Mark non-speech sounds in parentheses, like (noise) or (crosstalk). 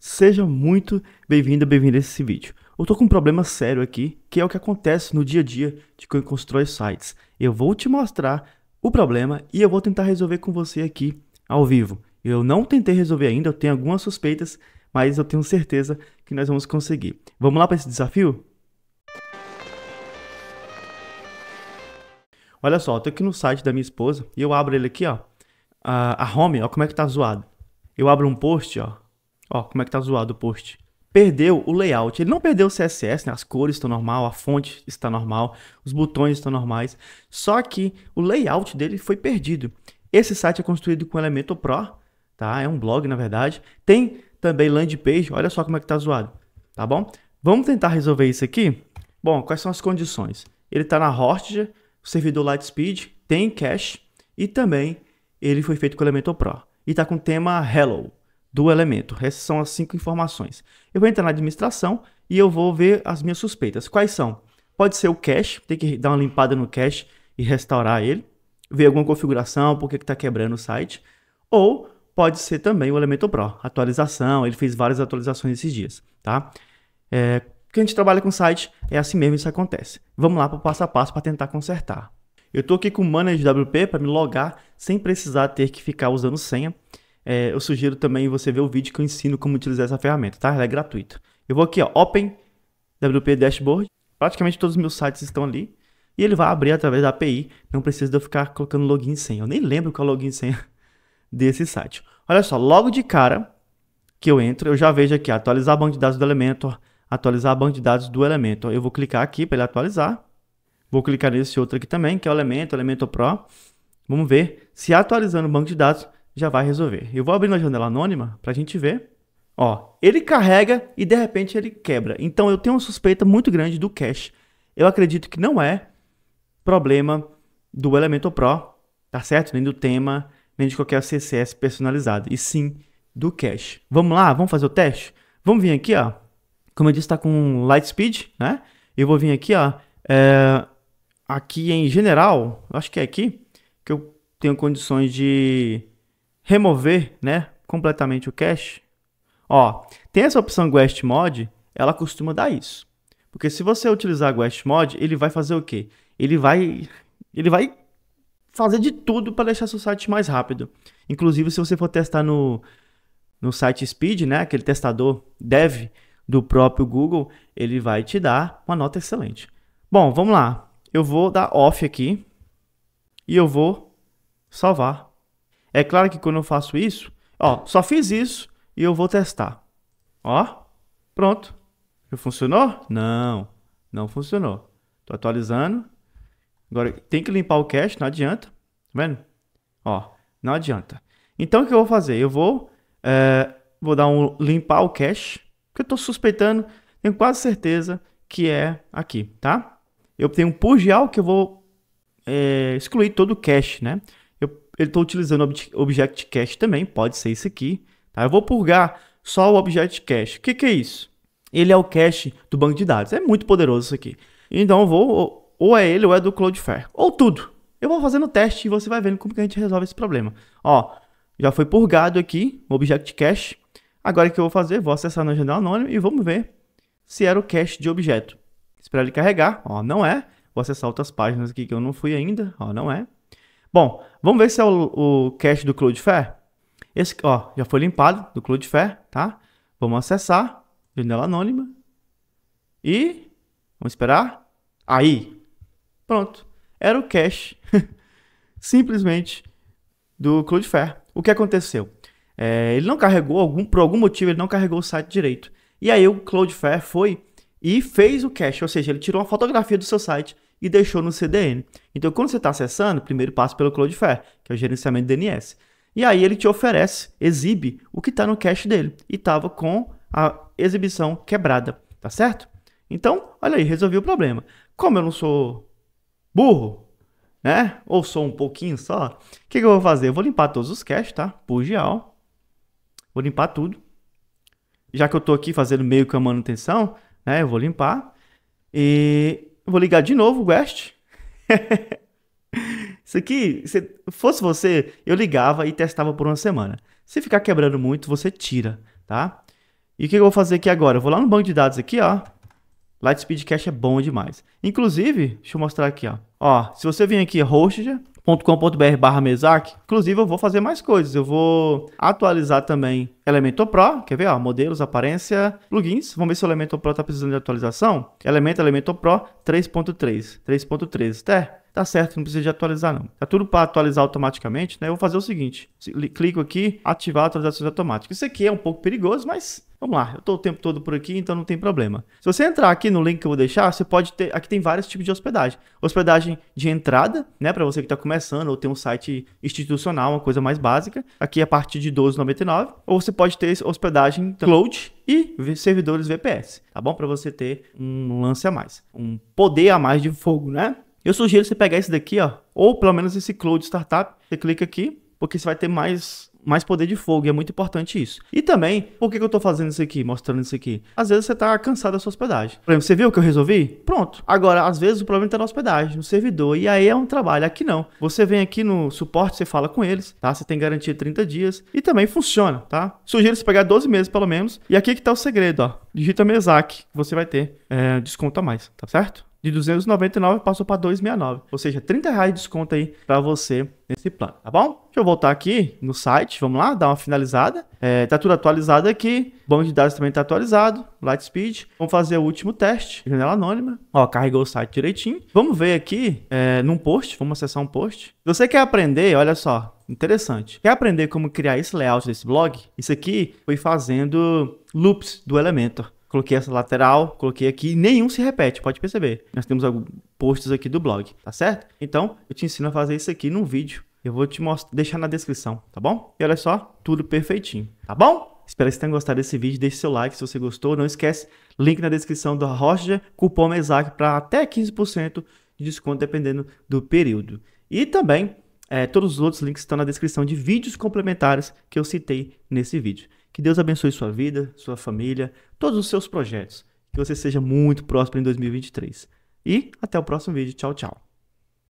Seja muito bem-vindo, bem-vindo a esse vídeo. Eu tô com um problema sério aqui, que é o que acontece no dia a dia de quem constrói sites. Eu vou te mostrar o problema e eu vou tentar resolver com você aqui ao vivo. Eu não tentei resolver ainda, eu tenho algumas suspeitas, mas eu tenho certeza que nós vamos conseguir. Vamos lá para esse desafio? Olha só, eu tô aqui no site da minha esposa e eu abro ele aqui, ó. A, ah, a home, ó, como é que tá zoado. Eu abro um post, ó, Ó, como é que tá zoado o post. Perdeu o layout. Ele não perdeu o CSS, né? As cores estão normal, a fonte está normal, os botões estão normais. Só que o layout dele foi perdido. Esse site é construído com Elementor Pro, tá? É um blog, na verdade. Tem também landing page. Olha só como é que tá zoado, tá bom? Vamos tentar resolver isso aqui? Bom, quais são as condições? Ele está na Hostja, servidor Lightspeed, tem cache e também ele foi feito com Elementor Pro. E está com o tema Hello do elemento. Essas são as cinco informações. Eu vou entrar na administração e eu vou ver as minhas suspeitas. Quais são? Pode ser o cache, tem que dar uma limpada no cache e restaurar ele, ver alguma configuração, por que está quebrando o site. Ou pode ser também o elemento Pro, atualização, ele fez várias atualizações esses dias, tá? É, a gente trabalha com site, é assim mesmo isso acontece. Vamos lá para o passo a passo para tentar consertar. Eu estou aqui com o Manage WP para me logar sem precisar ter que ficar usando senha é, eu sugiro também você ver o vídeo que eu ensino como utilizar essa ferramenta, tá? Ela é gratuita. Eu vou aqui, ó, Open WP Dashboard. Praticamente todos os meus sites estão ali. E ele vai abrir através da API. Não precisa de eu ficar colocando login e senha. Eu nem lembro qual é o login e senha (laughs) desse site. Olha só, logo de cara que eu entro, eu já vejo aqui, atualizar a banco de dados do Elementor, atualizar a banco de dados do Elementor. Eu vou clicar aqui para ele atualizar. Vou clicar nesse outro aqui também, que é o Elementor, Elementor Pro. Vamos ver se atualizando o banco de dados, já vai resolver. Eu vou abrir na janela anônima para a gente ver. Ó, ele carrega e de repente ele quebra. Então eu tenho uma suspeita muito grande do cache. Eu acredito que não é problema do Elementor Pro, tá certo? Nem do tema, nem de qualquer CSS personalizado, e sim do cache. Vamos lá, vamos fazer o teste? Vamos vir aqui, ó. Como eu disse, está com speed, né? Eu vou vir aqui, ó. É, aqui em general, acho que é aqui, que eu tenho condições de remover, né, completamente o cache, ó, tem essa opção Guest Mod, ela costuma dar isso. Porque se você utilizar Guest Mod, ele vai fazer o quê? Ele vai ele vai fazer de tudo para deixar seu site mais rápido. Inclusive, se você for testar no no site Speed, né, aquele testador dev do próprio Google, ele vai te dar uma nota excelente. Bom, vamos lá. Eu vou dar off aqui e eu vou salvar é claro que quando eu faço isso, ó, só fiz isso e eu vou testar. Ó, pronto. Funcionou? Não, não funcionou. Tô atualizando. Agora, tem que limpar o cache, não adianta. Tá vendo? Ó, não adianta. Então, o que eu vou fazer? Eu vou, é, vou dar um limpar o cache, porque eu tô suspeitando, tenho quase certeza que é aqui, tá? Eu tenho um purgeal que eu vou é, excluir todo o cache, né? Ele está utilizando o Object Cache também, pode ser isso aqui. Tá? Eu vou purgar só o Object Cache. O que, que é isso? Ele é o cache do banco de dados. É muito poderoso isso aqui. Então eu vou, ou é ele ou é do Cloudflare, ou tudo. Eu vou fazendo teste e você vai vendo como que a gente resolve esse problema. Ó, já foi purgado aqui o Object Cache. Agora o que eu vou fazer? Vou acessar na janela anônima e vamos ver se era o cache de objeto. Esperar ele carregar. Ó, não é. Vou acessar outras páginas aqui que eu não fui ainda. Ó, não é. Bom, vamos ver se é o, o cache do Cloudflare. Esse, ó, já foi limpado do Cloudflare, tá? Vamos acessar, janela anônima. E vamos esperar. Aí, pronto. Era o cache, (laughs) simplesmente, do Cloudflare. O que aconteceu? É, ele não carregou, algum, por algum motivo, ele não carregou o site direito. E aí o Cloudflare foi e fez o cache, ou seja, ele tirou uma fotografia do seu site e deixou no CDN. Então, quando você está acessando, primeiro passa pelo Cloudflare, que é o gerenciamento DNS. E aí ele te oferece, exibe o que está no cache dele e estava com a exibição quebrada, tá certo? Então, olha aí, resolvi o problema. Como eu não sou burro, né? Ou sou um pouquinho só, o que, que, eu vou fazer? Eu vou limpar todos os caches, tá? Por Vou limpar tudo. Já que eu estou aqui fazendo meio que a manutenção, né? Eu vou limpar. E Vou ligar de novo o Guest. (laughs) Isso aqui, se fosse você, eu ligava e testava por uma semana. Se ficar quebrando muito, você tira, tá? E o que eu vou fazer aqui agora? Eu vou lá no banco de dados aqui, ó. Lightspeed Cache é bom demais. Inclusive, deixa eu mostrar aqui, ó. Ó, se você vir aqui, é host, combr barra mesac. Inclusive, eu vou fazer mais coisas. Eu vou atualizar também Elementor Pro. Quer ver? Ó, modelos, aparência, plugins. Vamos ver se o Elementor Pro está precisando de atualização. Elemento Elementor Pro 3.3. 3.3. Até tá certo, não precisa de atualizar não. Tá tudo para atualizar automaticamente, né? Eu vou fazer o seguinte, clico aqui, ativar atualizações automáticas. Isso aqui é um pouco perigoso, mas Vamos lá, eu tô o tempo todo por aqui, então não tem problema. Se você entrar aqui no link que eu vou deixar, você pode ter. Aqui tem vários tipos de hospedagem. Hospedagem de entrada, né? Para você que está começando, ou tem um site institucional, uma coisa mais básica. Aqui é a partir de 12,99. Ou você pode ter hospedagem cloud e servidores VPS, tá bom? Para você ter um lance a mais, um poder a mais de fogo, né? Eu sugiro você pegar esse daqui, ó, ou pelo menos esse Cloud Startup. Você clica aqui, porque você vai ter mais mais poder de fogo, e é muito importante isso. E também, por que, que eu estou fazendo isso aqui, mostrando isso aqui? Às vezes você está cansado da sua hospedagem. Por exemplo, você viu o que eu resolvi? Pronto. Agora, às vezes o problema é está na hospedagem, no servidor, e aí é um trabalho. Aqui não. Você vem aqui no suporte, você fala com eles, tá? Você tem garantia de 30 dias e também funciona, tá? Sugiro você pegar 12 meses pelo menos. E aqui que está o segredo, ó. Digita Mesac, você vai ter é, desconto a mais, tá certo? de 299 passou para 269. Ou seja, 30 reais de desconto aí para você nesse plano, tá bom? Deixa eu voltar aqui no site, vamos lá, dar uma finalizada. É, tá tudo atualizado aqui, banco de dados também tá atualizado, Lightspeed. Vamos fazer o último teste, janela anônima. Ó, carregou o site direitinho. Vamos ver aqui é, num post, vamos acessar um post. Se você quer aprender, olha só, interessante. Quer aprender como criar esse layout desse blog? Isso aqui foi fazendo loops do Elementor coloquei essa lateral, coloquei aqui, nenhum se repete, pode perceber. Nós temos posts aqui do blog, tá certo? Então, eu te ensino a fazer isso aqui num vídeo. Eu vou te mostrar, deixar na descrição, tá bom? E olha só, tudo perfeitinho, tá bom? Espero que você tenham gostado desse vídeo, deixe seu like se você gostou. Não esquece, link na descrição da Rocha, cupom MESAC para até 15% de desconto dependendo do período. E também, é, todos os outros links estão na descrição de vídeos complementares que eu citei nesse vídeo. Que Deus abençoe sua vida, sua família, todos os seus projetos. Que você seja muito próspero em 2023. E até o próximo vídeo. Tchau, tchau.